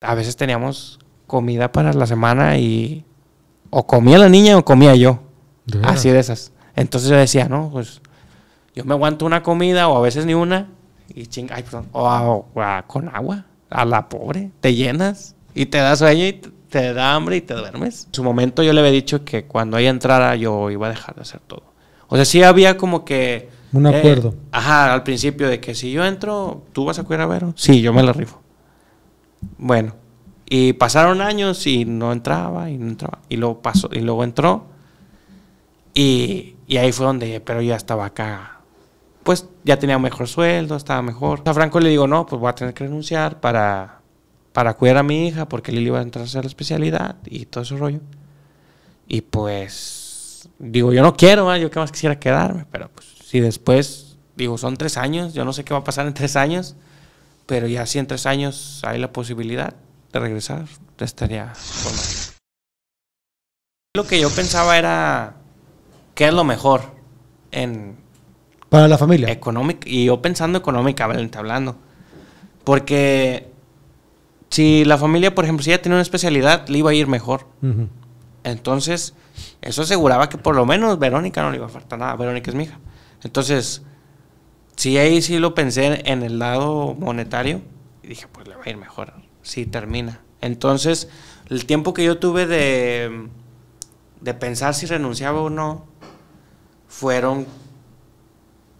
a veces teníamos comida para la semana y o comía la niña o comía yo. así de esas. Entonces yo decía, no, pues yo me aguanto una comida o a veces ni una y ching, ay, perdón, o, con agua, a la pobre, te llenas y te das sueño y te, da hambre y te duermes. En su momento yo le había dicho que cuando ella entrara yo iba a dejar de hacer todo. O sea, sí había como que... Un eh, acuerdo. ajá, al principio de que si yo entro, tú vas a cuidar a Vero. Sí, yo me la rifo. Bueno, y pasaron años y no entraba y no entraba. Y luego pasó, y luego entró. Y, ahí fue donde, pero ya estaba acá. Pues ya tenía mejor sueldo, estaba mejor. A Franco le digo, no, pues voy a tener que renunciar para, para cuidar a mi hija, porque Lili va a entrar a hacer la especialidad y todo ese rollo. Y pues, digo, yo no quiero, yo que más quisiera quedarme, pero pues, si después, digo, son tres años, yo no sé qué va a pasar en tres años pero ya si en tres años hay la posibilidad de regresar, estaría Lo que yo pensaba era, ¿qué es lo mejor en... Para la familia. Económica, y yo pensando económicamente hablando. Porque si la familia, por ejemplo, si ella tiene una especialidad, le iba a ir mejor. Entonces, eso aseguraba que por lo menos Verónica no le iba a faltar nada. Verónica es mi hija. Entonces, sí, ahí sí lo pensé en el lado monetario y dije, pues le va a ir mejor si sí, termina. Entonces, el tiempo que yo tuve de, pensar si renunciaba o no fueron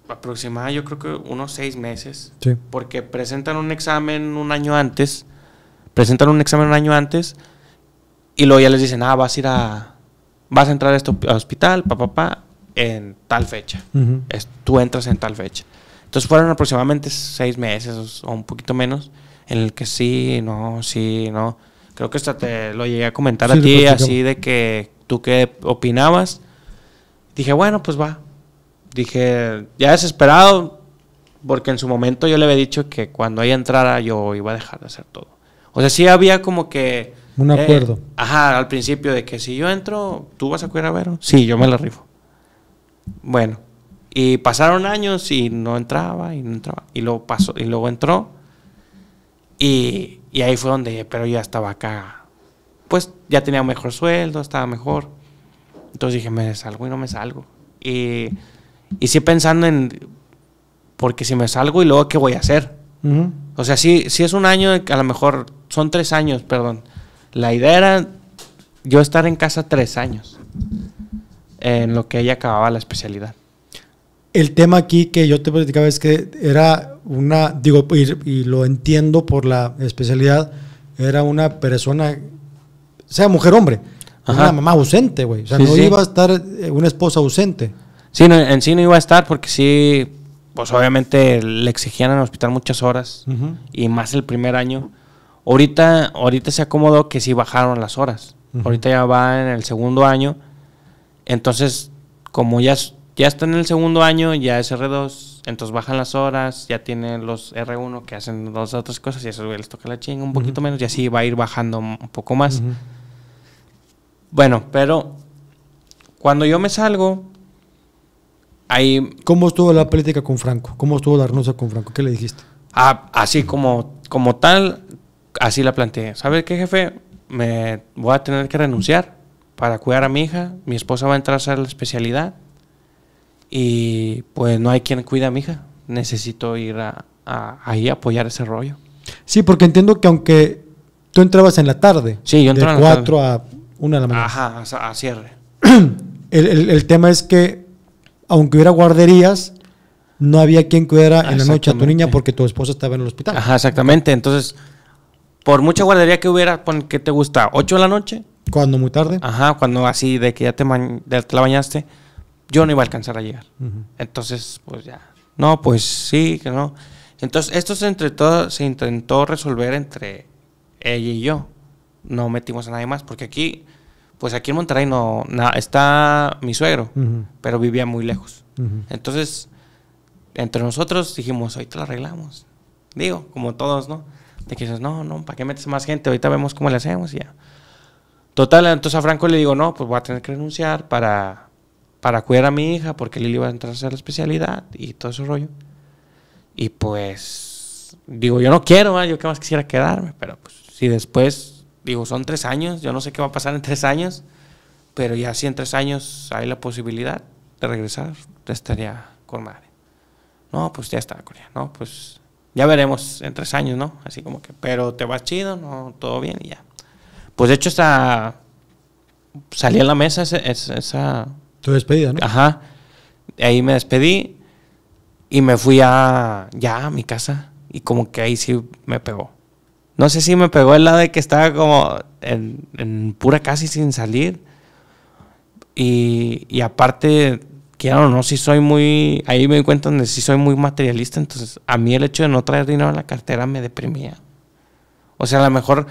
aproximadamente, yo creo que unos seis meses. Porque presentan un examen un año antes, presentan un examen un año antes y luego ya les dicen, ah, vas a ir a, vas a entrar a este hospital, papá, papá, en tal fecha. tú entras en tal fecha. Entonces fueron aproximadamente seis meses o un poquito menos en el que sí, no, sí, no. Creo que hasta te lo llegué a comentar a ti, así de que tú qué opinabas. Dije, bueno, pues va. Dije, ya desesperado, porque en su momento yo le había dicho que cuando ella entrara yo iba a dejar de hacer todo. O sea, sí había como que... Un eh, acuerdo. ajá, al principio de que si yo entro, tú vas a cuidar a Vero. Sí, yo me la rifo. Bueno, y pasaron años y no entraba y no entraba. Y luego pasó, y luego entró. Y, ahí fue donde, pero ya estaba acá. Pues ya tenía mejor sueldo, estaba mejor. Entonces dije, me salgo y no me salgo. Y, y sí pensando en, porque si me salgo y luego, ¿qué voy a hacer? O sea, si es un año, a lo mejor son tres años, perdón. La idea era yo estar en casa tres años, en lo que ella acababa la especialidad. El tema aquí que yo te platicaba es que era una, digo, y, lo entiendo por la especialidad, era una persona, sea mujer hombre, una mamá ausente, güey. O sea, no iba a estar eh, una esposa ausente. Sí, en sí no iba a estar porque sí, pues obviamente le exigían en el hospital muchas horas y más el primer año. Ahorita, ahorita se acomodó que sí bajaron las horas. Ahorita ya va en el segundo año. Entonces, como ya ya está en el segundo año, ya es R2, entonces bajan las horas, ya tienen los R1 que hacen dos otras cosas y eso les toca la chinga un poquito menos y así va a ir bajando un poco más. Bueno, pero cuando yo me salgo, ahí... ¿Cómo estuvo la política con Franco? ¿Cómo estuvo la rosa con Franco? ¿Qué le dijiste? Ah, así como, como tal, así la planteé. ¿Sabes qué, jefe? Me voy a tener que renunciar para cuidar a mi hija, mi esposa va a entrar a hacer la especialidad y pues no hay quien cuida a mi hija. Necesito ir a, ahí a apoyar ese rollo. Sí, porque entiendo que aunque tú entrabas en la tarde, sí, yo de 4 a 1 de la mañana. Ajá, a, cierre. el, tema es que aunque hubiera guarderías, no había quien cuidara en la noche a tu niña porque tu esposa estaba en el hospital. Ajá, exactamente. Entonces, por mucha guardería que hubiera, ¿qué te gusta? ¿8 de la noche? Cuando muy tarde. Ajá, cuando así de que ya te, te la bañaste yo no iba a alcanzar a llegar. Entonces, pues ya, no, pues sí, que no. Entonces, esto se, entre se intentó resolver entre ella y yo. No metimos a nadie más, porque aquí, pues aquí en Monterrey no, está mi suegro, pero vivía muy lejos. Entonces, entre nosotros dijimos, ahorita lo arreglamos. Digo, como todos, ¿no? De que dices, no, no, ¿para qué metes más gente? Ahorita vemos cómo le hacemos y ya. Total, entonces a Franco le digo, no, pues voy a tener que renunciar para para cuidar a mi hija porque Lili va a entrar a hacer la especialidad y todo ese rollo. Y pues, digo, yo no quiero, yo qué más quisiera quedarme, pero pues, si después, digo, son tres años, yo no sé qué va a pasar en tres años, pero ya si en tres años hay la posibilidad de regresar, estaría con madre. No, pues ya está, Corea, no, pues ya veremos en tres años, ¿no? Así como que, pero te va chido, ¿no? Todo bien y ya. Pues de hecho, está, salí a la mesa esa despedida, ¿no? Ajá. Ahí me despedí y me fui a, ya a mi casa. Y como que ahí sí me pegó. No sé si me pegó el lado de que estaba como en, pura casi sin salir. Y, aparte, quiero o no, si soy muy. Ahí me di cuenta donde sí soy muy materialista. Entonces, a mí el hecho de no traer dinero a la cartera me deprimía. O sea, a lo mejor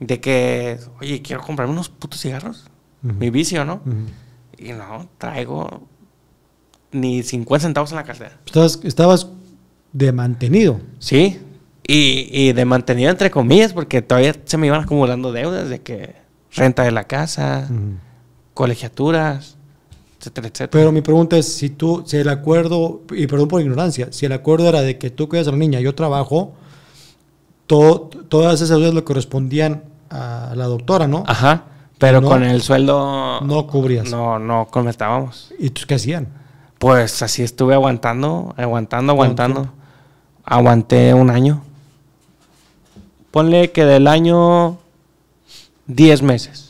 de que, oye, quiero comprarme unos putos cigarros. Mi vicio, ¿no? Y no, traigo ni 50 centavos en la cartera. Estabas, estabas de mantenido. Sí, y, de mantenido entre comillas, porque todavía se me iban acumulando deudas de que renta de la casa, colegiaturas, etcétera, etcétera. Pero mi pregunta es, si tú, si el acuerdo, y perdón por ignorancia, si el acuerdo era de que tú cuidas a la niña, yo trabajo, todo, todas esas deudas le correspondían a la doctora, ¿no? Ajá. Pero con el sueldo. No cubrías. No, no comentábamos. ¿Y tú qué hacían? Pues así estuve aguantando, aguantando, aguantando. Aguanté un año. Ponle que del año 10 meses.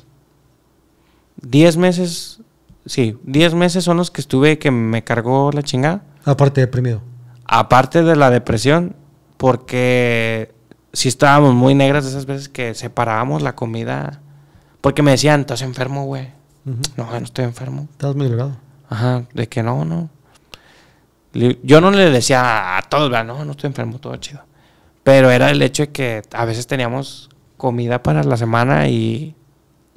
10 meses, sí, 10 meses son los que estuve que me cargó la chingada. Aparte deprimido. Aparte de la depresión, porque si estábamos muy negras esas veces que separábamos la comida porque me decían, estás enfermo, güey. No, no estoy enfermo. Estás delgado. Ajá, de que no, no. Yo no le decía a todos, no, no estoy enfermo, todo chido. Pero era el hecho de que a veces teníamos comida para la semana y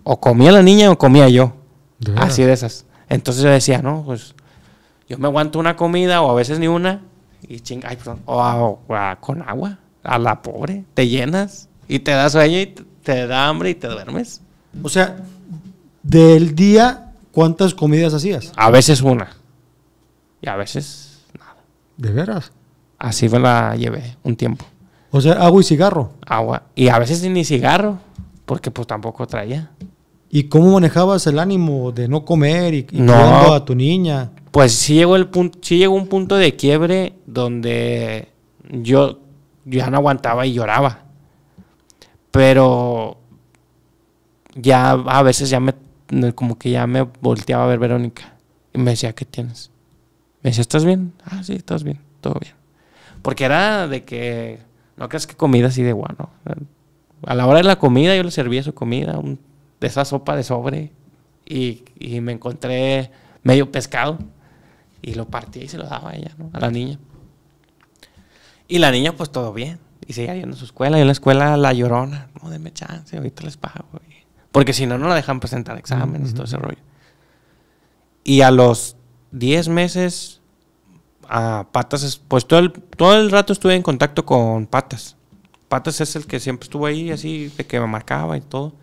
o comía la niña o comía yo. Así de esas. Entonces yo decía, no, pues yo me aguanto una comida o a veces ni una y ching, ay, perdón, o, con agua, a la pobre, te llenas y te das sueño y te da hambre y te duermes. O sea, del día, ¿cuántas comidas hacías? A veces una. Y a veces nada. ¿De veras? Así me la llevé un tiempo. O sea, agua y cigarro. Agua. Y a veces ni cigarro, porque pues tampoco traía. ¿Y cómo manejabas el ánimo de no comer y, cuidando no, a tu niña? Pues sí llegó, el punto, sí llegó un punto de quiebre donde yo ya no aguantaba y lloraba. Pero ya a veces ya me, como que ya me volteaba a ver Verónica y me decía, ¿qué tienes? Me decía, ¿estás bien? Ah, sí, estás bien, todo bien. Porque era de que, no creas que comida así de guano. A la hora de la comida yo le servía su comida, un, de esa sopa de sobre, y, y, me encontré medio pescado y lo partí y se lo daba a ella, a la niña. Y la niña pues todo bien. Y seguía yendo a su escuela. Y en la escuela la llorona. No, denme chance, ahorita les pago. Porque si no, no la dejan presentar exámenes y todo ese rollo. Y a los 10 meses, a Patas, pues todo el, todo el rato estuve en contacto con Patas. Patas es el que siempre estuvo ahí, así, de que me marcaba y todo.